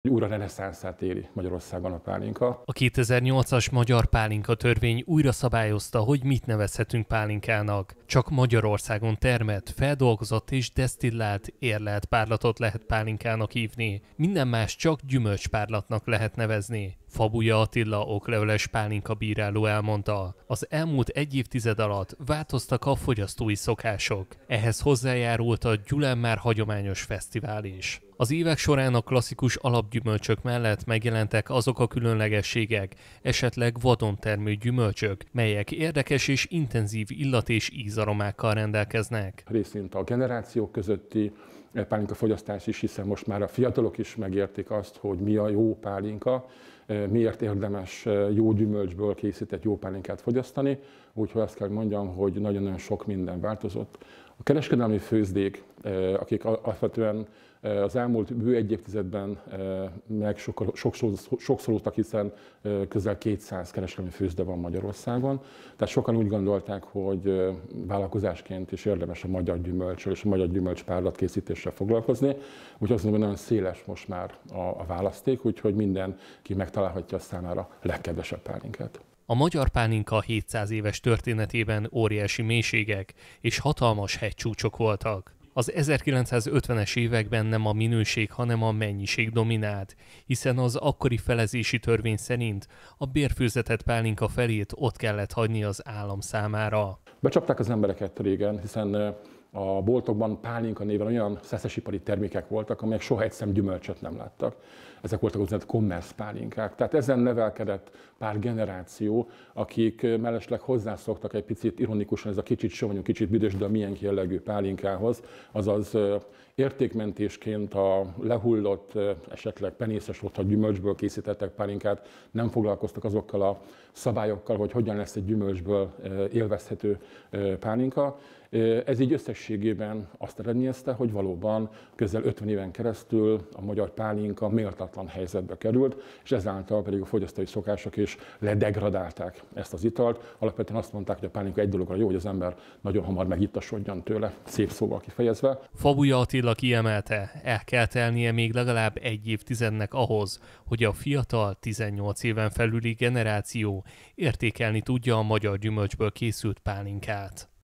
egy újra reneszánszát éri Magyarországon a pálinka. A 2008-as magyar pálinka törvény újra szabályozta, hogy mit nevezhetünk pálinkának. Csak Magyarországon termett, feldolgozott és desztillált érlelt párlatot lehet pálinkának hívni. Minden más csak gyümölcspárlatnak lehet nevezni. Fabuja Attila okleveles pálinka bíráló elmondta, az elmúlt egy évtized alatt változtak a fogyasztói szokások. Ehhez hozzájárult a Gyulán már hagyományos fesztivál is. Az évek során a klasszikus alapgyümölcsök mellett megjelentek azok a különlegességek, esetleg vadon termő gyümölcsök, melyek érdekes és intenzív illat és ízaromákkal rendelkeznek. Részint a generációk közötti eh, pálinka fogyasztás is, hiszen most már a fiatalok is megértik azt, hogy mi a jó pálinka, miért érdemes jó gyümölcsből készített jó pálinkát fogyasztani. Úgyhogy azt kell mondjam, hogy nagyon-nagyon sok minden változott a kereskedelmi főzdék, eh, akik alapvetően eh, az elmúlt bő egy évtizedben eh, meg sokszoroztak, hiszen közel 200 kereskedelmi főzde van Magyarországon. Tehát sokan úgy gondolták, hogy vállalkozásként is érdemes a magyar gyümölcsről és a magyar gyümölcs készítéssel foglalkozni. Úgyhogy azt mondom, hogy nagyon széles most már a, a választék, úgyhogy mindenki megtalálhatja a számára legkedvesebb pálinkát. A magyar pálinka 700 éves történetében óriási mélységek és hatalmas hegycsúcsok voltak. Az 1950-es években nem a minőség, hanem a mennyiség dominált, hiszen az akkori felezési törvény szerint a bérfőzetet pálinka felét ott kellett hagyni az állam számára. Becsapták az embereket régen, hiszen a boltokban pálinka néven olyan szeszesipari termékek voltak, amelyek soha egy szem gyümölcsöt nem láttak. Ezek voltak úgynevezett commerce pálinkák. Tehát ezen nevelkedett pár generáció, akik mellesleg hozzászoktak egy picit ironikusan ez a kicsit savanyú, kicsit büdös, de milyen jellegű pálinkához, azaz értékmentésként a lehullott, esetleg penészes volt, ha gyümölcsből készítettek pálinkát, nem foglalkoztak azokkal a szabályokkal, hogy hogyan lesz egy gyümölcsből élvezhető pálinka. Ez így összes összességében azt eredményezte, hogy valóban közel 50 éven keresztül a magyar pálinka méltatlan helyzetbe került, és ezáltal pedig a fogyasztói szokások is ledegradálták ezt az italt. Alapvetően azt mondták, hogy a pálinka egy dologra jó, hogy az ember nagyon hamar megittasodjon tőle, szép szóval kifejezve. Fabuja Attila kiemelte, el kell telnie még legalább egy évtizednek ahhoz, hogy a fiatal 18 éven felüli generáció értékelni tudja a magyar gyümölcsből készült pálinkát.